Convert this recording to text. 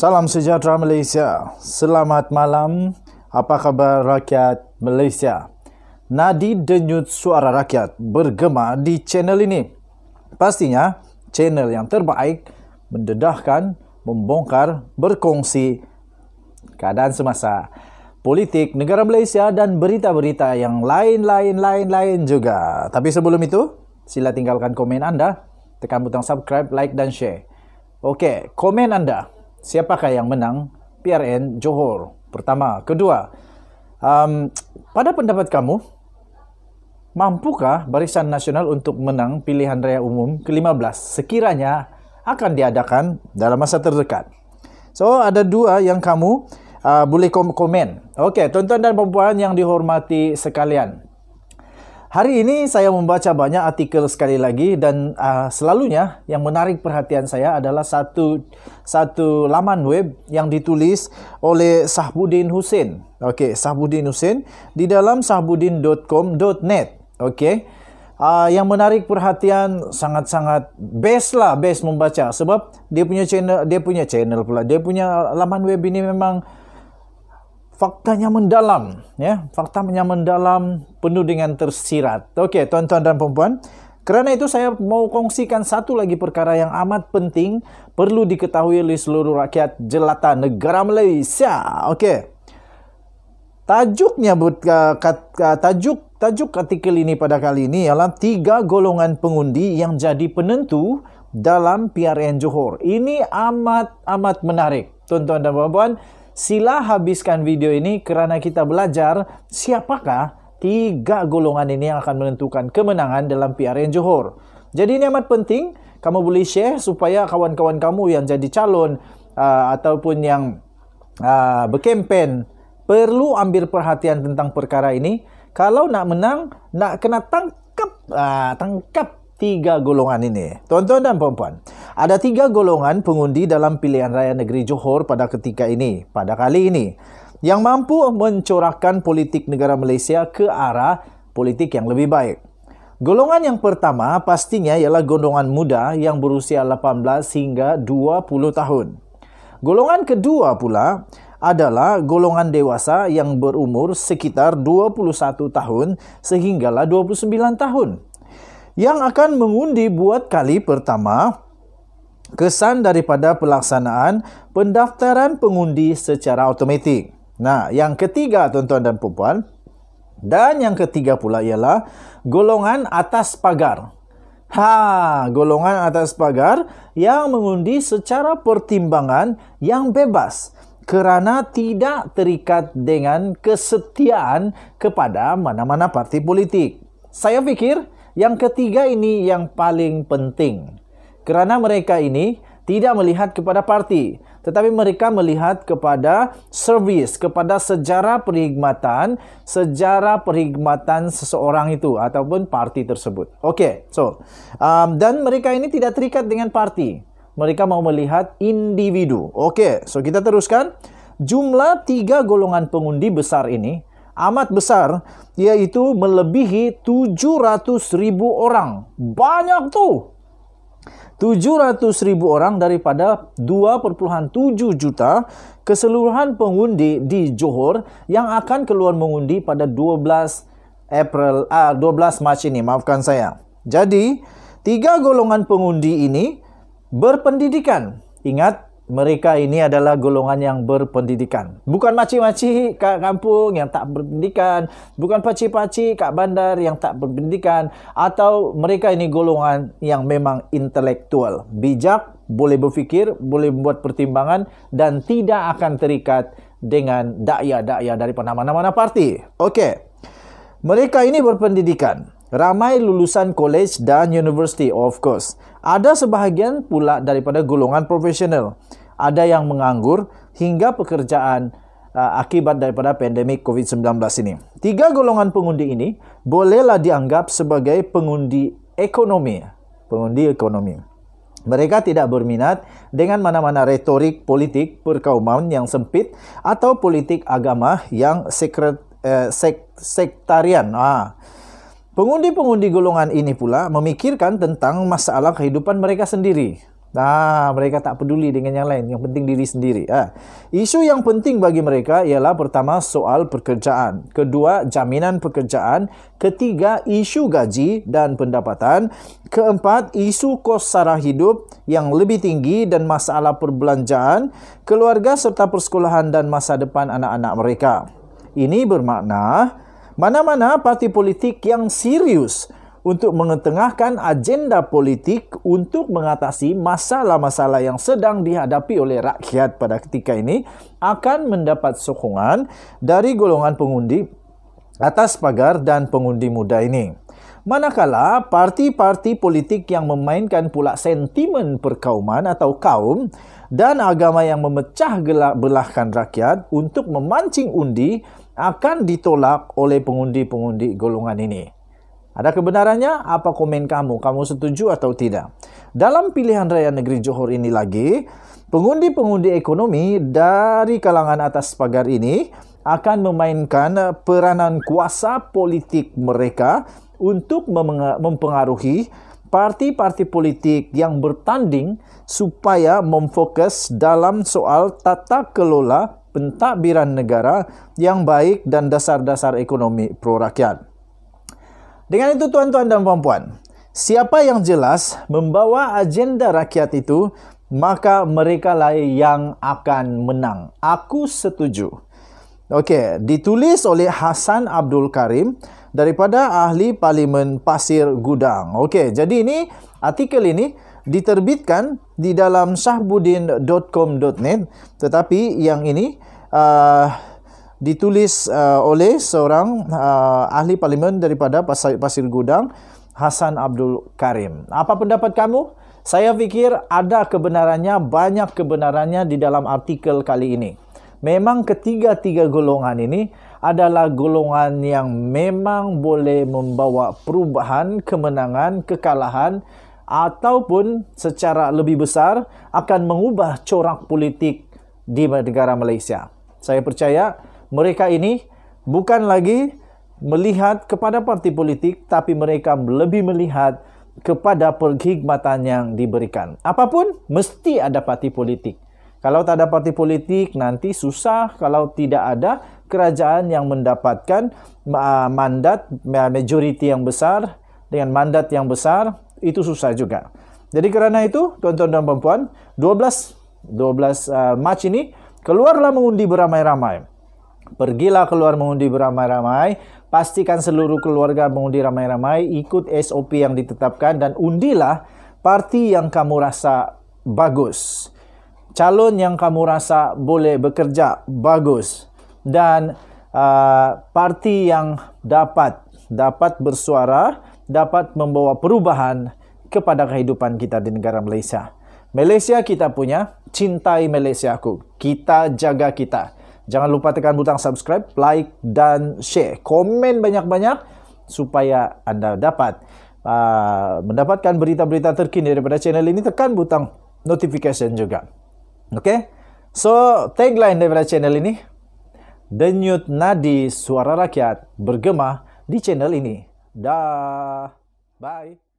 Salam sejahtera Malaysia. Selamat malam. Apa khabar rakyat Malaysia? Nadi denyut suara rakyat bergema di channel ini. Pastinya channel yang terbaik mendedahkan, membongkar, berkongsi keadaan semasa politik negara Malaysia dan berita-berita yang lain-lain-lain-lain juga. Tapi sebelum itu, sila tinggalkan komen anda, tekan butang subscribe, like dan share. Okay, komen anda siapakah yang menang PRN Johor pertama kedua um, pada pendapat kamu mampukah Barisan Nasional untuk menang pilihan raya umum ke-15 sekiranya akan diadakan dalam masa terdekat so ada dua yang kamu uh, boleh komen okey tuan-tuan dan puan yang dihormati sekalian Hari ini saya membaca banyak artikel sekali lagi dan uh, selalunya yang menarik perhatian saya adalah satu satu laman web yang ditulis oleh Sahbudin Hussein. Okey, Sahbudin Hussein di dalam sahbudin.com.net. Okey. Uh, yang menarik perhatian sangat-sangat best lah best membaca sebab dia punya channel dia punya channel pula dia punya laman web ini memang Faktanya mendalam ya fakta yang mendalam penuh dengan tersirat okey tuan-tuan dan puan-puan kerana itu saya mau kongsikan satu lagi perkara yang amat penting perlu diketahui oleh seluruh rakyat jelata negara Malaysia okey tajuknya buat uh, uh, tajuk tajuk artikel ini pada kali ini ialah tiga golongan pengundi yang jadi penentu dalam PRN Johor ini amat amat menarik tuan-tuan dan puan-puan sila habiskan video ini kerana kita belajar siapakah tiga golongan ini yang akan menentukan kemenangan dalam PRN Johor. Jadi ini amat penting, kamu boleh share supaya kawan-kawan kamu yang jadi calon uh, ataupun yang uh, berkempen perlu ambil perhatian tentang perkara ini. Kalau nak menang, nak kena tangkap, uh, tangkap tiga golongan ini. Tuan-tuan dan puan-puan. Ada tiga golongan pengundi dalam pilihan raya negeri Johor pada ketika ini, pada kali ini, yang mampu mencorakkan politik negara Malaysia ke arah politik yang lebih baik. Golongan yang pertama pastinya ialah golongan muda yang berusia 18 hingga 20 tahun. Golongan kedua pula adalah golongan dewasa yang berumur sekitar 21 tahun sehinggalah 29 tahun. Yang akan mengundi buat kali pertama kesan daripada pelaksanaan pendaftaran pengundi secara automatik. Nah, yang ketiga tuan-tuan dan puan-puan dan yang ketiga pula ialah golongan atas pagar. Ha, golongan atas pagar yang mengundi secara pertimbangan yang bebas kerana tidak terikat dengan kesetiaan kepada mana-mana parti politik. Saya fikir yang ketiga ini yang paling penting kerana mereka ini tidak melihat kepada parti tetapi mereka melihat kepada servis kepada sejarah perkhidmatan sejarah perkhidmatan seseorang itu ataupun parti tersebut okey so um, dan mereka ini tidak terikat dengan parti mereka mau melihat individu okey so kita teruskan jumlah tiga golongan pengundi besar ini amat besar yaitu melebihi ribu orang banyak tu 700 ribu orang daripada 2.7 juta keseluruhan pengundi di Johor yang akan keluar mengundi pada 12 April ah, 12 Mac ini maafkan saya. Jadi, tiga golongan pengundi ini berpendidikan. Ingat mereka ini adalah golongan yang berpendidikan. Bukan maci-maci kat kampung yang tak berpendidikan. Bukan paci-paci kat bandar yang tak berpendidikan. Atau mereka ini golongan yang memang intelektual. Bijak, boleh berfikir, boleh membuat pertimbangan dan tidak akan terikat dengan dakya-dakya daripada mana-mana parti. Okey. Mereka ini berpendidikan. Ramai lulusan college dan university, of course. Ada sebahagian pula daripada golongan profesional ada yang menganggur hingga pekerjaan uh, akibat daripada pandemik COVID-19 ini. Tiga golongan pengundi ini bolehlah dianggap sebagai pengundi ekonomi. Pengundi ekonomi. Mereka tidak berminat dengan mana-mana retorik politik perkauman yang sempit atau politik agama yang sekret, eh, sek, sektarian. Ah. Pengundi-pengundi golongan ini pula memikirkan tentang masalah kehidupan mereka sendiri. Ah, mereka tak peduli dengan yang lain. Yang penting diri sendiri. Ah. Isu yang penting bagi mereka ialah pertama soal pekerjaan, kedua jaminan pekerjaan, ketiga isu gaji dan pendapatan, keempat isu kos sara hidup yang lebih tinggi dan masalah perbelanjaan, keluarga serta persekolahan dan masa depan anak-anak mereka. Ini bermakna mana-mana parti politik yang serius untuk mengetengahkan agenda politik untuk mengatasi masalah-masalah yang sedang dihadapi oleh rakyat pada ketika ini akan mendapat sokongan dari golongan pengundi atas pagar dan pengundi muda ini. Manakala parti-parti politik yang memainkan pula sentimen perkauman atau kaum dan agama yang memecah belahkan rakyat untuk memancing undi akan ditolak oleh pengundi-pengundi golongan ini. Ada kebenarannya? Apa komen kamu? Kamu setuju atau tidak? Dalam pilihan raya negeri Johor ini lagi, pengundi-pengundi ekonomi dari kalangan atas pagar ini akan memainkan peranan kuasa politik mereka untuk mempengaruhi parti-parti politik yang bertanding supaya memfokus dalam soal tata kelola pentadbiran negara yang baik dan dasar-dasar ekonomi pro rakyat. Dengan itu tuan-tuan dan puan-puan, siapa yang jelas membawa agenda rakyat itu, maka mereka lah yang akan menang. Aku setuju. Okey, ditulis oleh Hasan Abdul Karim daripada ahli Parlimen Pasir Gudang. Okey, jadi ini artikel ini diterbitkan di dalam sahbudin.com.net tetapi yang ini uh, ditulis uh, oleh seorang uh, ahli parlimen daripada Pasir, Pasir Gudang, Hasan Abdul Karim. Apa pendapat kamu? Saya fikir ada kebenarannya, banyak kebenarannya di dalam artikel kali ini. Memang ketiga-tiga golongan ini adalah golongan yang memang boleh membawa perubahan, kemenangan, kekalahan ataupun secara lebih besar akan mengubah corak politik di negara Malaysia. Saya percaya mereka ini bukan lagi melihat kepada parti politik tapi mereka lebih melihat kepada perkhidmatan yang diberikan. Apapun, mesti ada parti politik. Kalau tak ada parti politik, nanti susah kalau tidak ada kerajaan yang mendapatkan uh, mandat uh, majoriti yang besar dengan mandat yang besar, itu susah juga. Jadi kerana itu, tuan-tuan dan puan-puan, 12, 12 uh, Mac ini, keluarlah mengundi beramai-ramai. Pergilah keluar mengundi beramai-ramai. Pastikan seluruh keluarga mengundi ramai-ramai. Ikut SOP yang ditetapkan dan undilah parti yang kamu rasa bagus. Calon yang kamu rasa boleh bekerja bagus. Dan uh, parti yang dapat dapat bersuara, dapat membawa perubahan kepada kehidupan kita di negara Malaysia. Malaysia kita punya, cintai Malaysia aku. Kita jaga kita. Jangan lupa tekan butang subscribe, like dan share. Komen banyak-banyak supaya anda dapat uh, mendapatkan berita-berita terkini daripada channel ini. Tekan butang notification juga. Okay? So, tagline daripada channel ini. Denyut nadi suara rakyat bergema di channel ini. Dah. Bye.